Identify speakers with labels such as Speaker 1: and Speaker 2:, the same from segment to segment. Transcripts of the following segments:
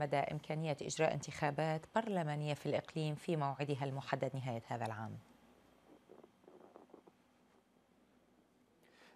Speaker 1: مدى إمكانية إجراء انتخابات برلمانية في الإقليم في موعدها المحدد نهاية هذا العام؟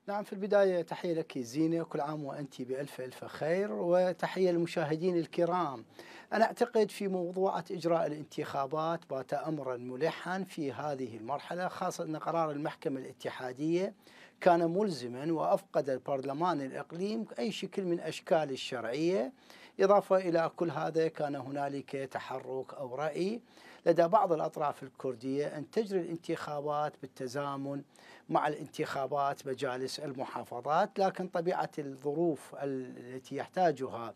Speaker 1: نعم
Speaker 2: في البداية تحية لك زينة كل عام وأنت بألف ألف خير وتحية للمشاهدين الكرام أنا أعتقد في موضوعة إجراء الانتخابات بات أمرا ملحا في هذه المرحلة خاصة أن قرار المحكمة الاتحادية كان ملزما وأفقد البرلمان الإقليم أي شكل من أشكال الشرعية إضافة إلى كل هذا كان هنالك تحرك أو رأي لدى بعض الأطراف الكردية أن تجري الانتخابات بالتزامن مع الانتخابات مجالس المحافظات لكن طبيعة الظروف التي يحتاجها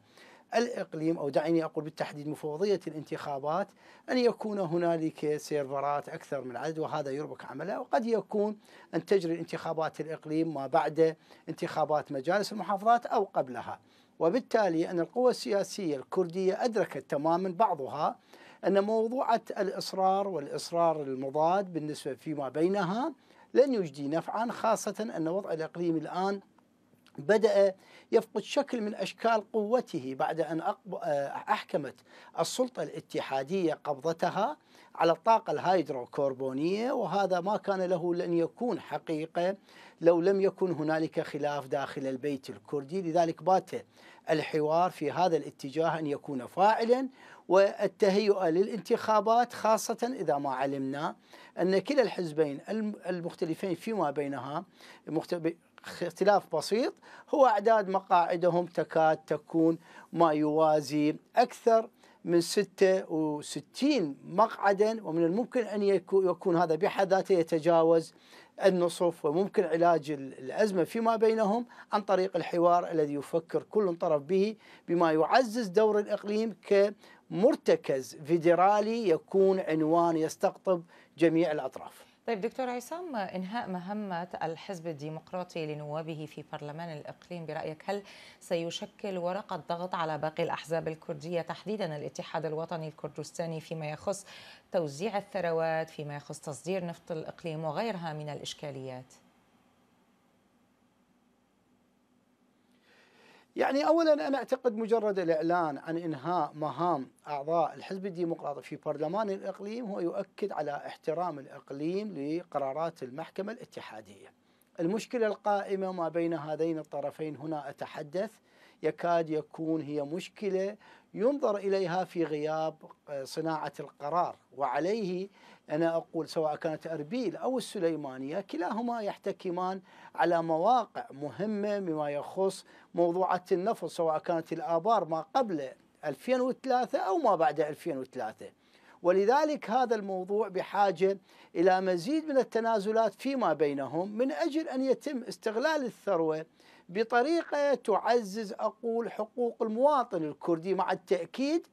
Speaker 2: الاقليم او دعيني اقول بالتحديد مفوضيه الانتخابات ان يكون هنالك سيرفرات اكثر من عدد وهذا يربك عمله وقد يكون ان تجري الانتخابات الاقليم ما بعد انتخابات مجالس المحافظات او قبلها وبالتالي أن القوى السياسية الكردية أدركت تماما بعضها أن موضوعة الإصرار والإصرار المضاد بالنسبة فيما بينها لن يجدي نفعا خاصة أن الوضع الإقليمي الآن بدأ يفقد شكل من أشكال قوته بعد أن آه، أحكمت السلطة الاتحادية قبضتها على الطاقة الهيدروكربونية وهذا ما كان له لن يكون حقيقة لو لم يكن هنالك خلاف داخل البيت الكردي لذلك بات الحوار في هذا الاتجاه أن يكون فاعلا والتهيئة للانتخابات خاصة إذا ما علمنا أن كلا الحزبين المختلفين فيما بينها اختلاف بسيط هو أعداد مقاعدهم تكاد تكون ما يوازي أكثر من 66 مقعدا ومن الممكن أن يكون هذا بحد ذاته يتجاوز النصف وممكن علاج الأزمة فيما بينهم عن طريق الحوار الذي يفكر كل طرف به بما يعزز دور الإقليم كمرتكز فيدرالي يكون عنوان يستقطب جميع الأطراف
Speaker 1: طيب دكتور عصام انهاء مهمه الحزب الديمقراطي لنوابه في برلمان الاقليم برايك هل سيشكل ورقه ضغط على باقي الاحزاب الكرديه تحديدا الاتحاد الوطني الكردستاني فيما يخص توزيع الثروات فيما يخص تصدير نفط الاقليم وغيرها من الاشكاليات؟
Speaker 2: يعني اولا انا اعتقد مجرد الاعلان عن انهاء مهام اعضاء الحزب الديمقراطي في برلمان الاقليم هو يؤكد على احترام الاقليم لقرارات المحكمه الاتحاديه. المشكله القائمه ما بين هذين الطرفين هنا اتحدث يكاد يكون هي مشكله ينظر اليها في غياب آه، صناعه القرار وعليه انا اقول سواء كانت اربيل او السليمانيه كلاهما يحتكمان على مواقع مهمه مما يخص موضوعه النفط سواء كانت الابار ما قبل 2003 او ما بعد 2003 ولذلك هذا الموضوع بحاجة إلى مزيد من التنازلات فيما بينهم من أجل أن يتم استغلال الثروة بطريقة تعزز أقول حقوق المواطن الكردي مع التأكيد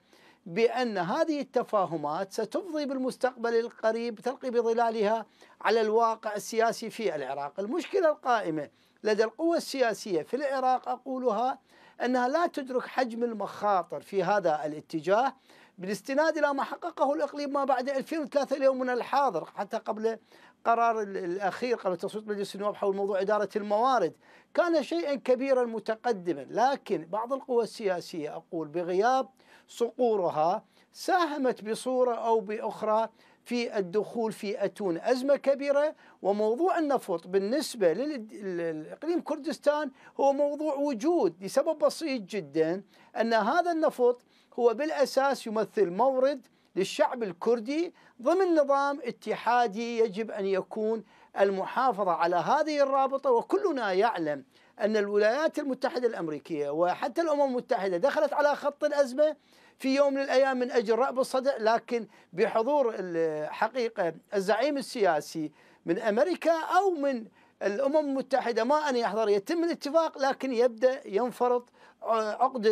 Speaker 2: بأن هذه التفاهمات ستفضي بالمستقبل القريب تلقي بظلالها على الواقع السياسي في العراق المشكلة القائمة لدى القوى السياسية في العراق أقولها أنها لا تدرك حجم المخاطر في هذا الاتجاه بالاستناد الى ما حققه الاقليم ما بعد 2003 الى يومنا الحاضر حتى قبل قرار الاخير قبل تصويت مجلس النواب حول موضوع اداره الموارد كان شيئا كبيرا متقدما لكن بعض القوى السياسيه اقول بغياب صقورها ساهمت بصوره او باخرى في الدخول في أتون أزمة كبيرة وموضوع النفط بالنسبة لإقليم كردستان هو موضوع وجود لسبب بسيط جدا أن هذا النفط هو بالأساس يمثل مورد للشعب الكردي ضمن نظام اتحادي يجب أن يكون المحافظة على هذه الرابطة وكلنا يعلم أن الولايات المتحدة الأمريكية وحتى الأمم المتحدة دخلت على خط الأزمة في يوم من الأيام من أجل رأب الصدع لكن بحضور الحقيقة الزعيم السياسي من أمريكا أو من الامم المتحده ما ان يحضر يتم الاتفاق لكن يبدا ينفرض آه، عقد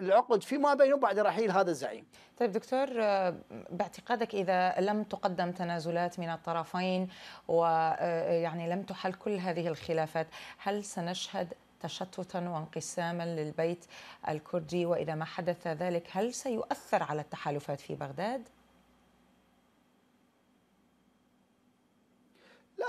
Speaker 2: العقد فيما بينهم بعد رحيل هذا الزعيم.
Speaker 1: طيب دكتور آه، باعتقادك اذا لم تقدم تنازلات من الطرفين ويعني آه، لم تحل كل هذه الخلافات، هل سنشهد تشتتا وانقساما للبيت الكردي واذا ما حدث ذلك هل سيؤثر على التحالفات في بغداد؟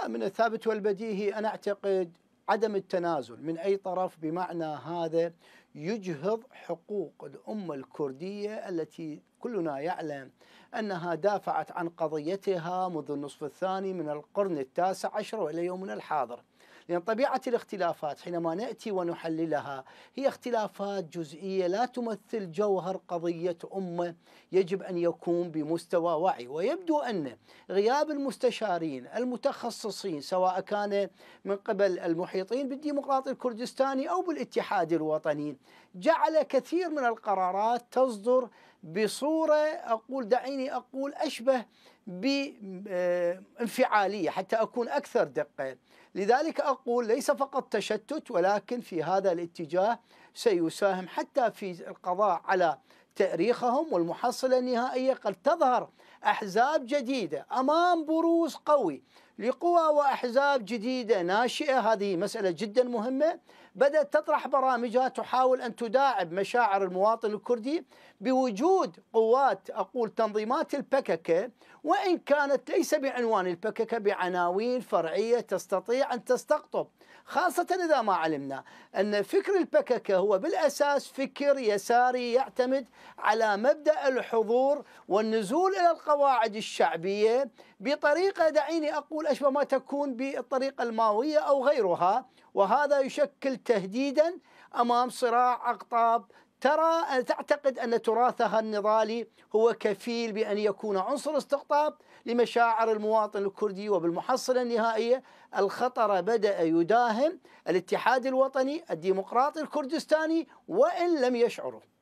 Speaker 2: لا من الثابت والبديهي أنا أعتقد عدم التنازل من أي طرف بمعنى هذا يجهض حقوق الأمة الكردية التي كلنا يعلم أنها دافعت عن قضيتها منذ النصف الثاني من القرن التاسع عشر وإلى يومنا الحاضر لأن طبيعة الاختلافات حينما نأتي ونحللها هي اختلافات جزئية لا تمثل جوهر قضية أمة يجب أن يكون بمستوى وعي ويبدو أن غياب المستشارين المتخصصين سواء كان من قبل المحيطين بالديمقراطي الكردستاني أو بالاتحاد الوطني جعل كثير من القرارات تصدر بصورة أقول دعيني أقول أشبه بانفعالية حتى أكون أكثر دقة لذلك أقول ليس فقط تشتت ولكن في هذا الاتجاه سيساهم حتى في القضاء على تأريخهم والمحصلة النهائية قد تظهر أحزاب جديدة أمام بروز قوي لقوى وأحزاب جديدة ناشئة هذه مسألة جدا مهمة بدأت تطرح برامجها تحاول أن تداعب مشاعر المواطن الكردي بوجود قوات أقول تنظيمات البككة وإن كانت ليس بعنوان البككة بعناوين فرعية تستطيع أن تستقطب خاصة إذا ما علمنا أن فكر البككة هو بالأساس فكر يساري يعتمد على مبدأ الحضور والنزول إلى القضاء القواعد الشعبية بطريقة دعيني أقول أشبه ما تكون بالطريقة الماوية أو غيرها وهذا يشكل تهديدا أمام صراع أقطاب ترى تعتقد أن تراثها النضالي هو كفيل بأن يكون عنصر استقطاب لمشاعر المواطن الكردي وبالمحصلة النهائية الخطر بدأ يداهم الاتحاد الوطني الديمقراطي الكردستاني وإن لم يشعروا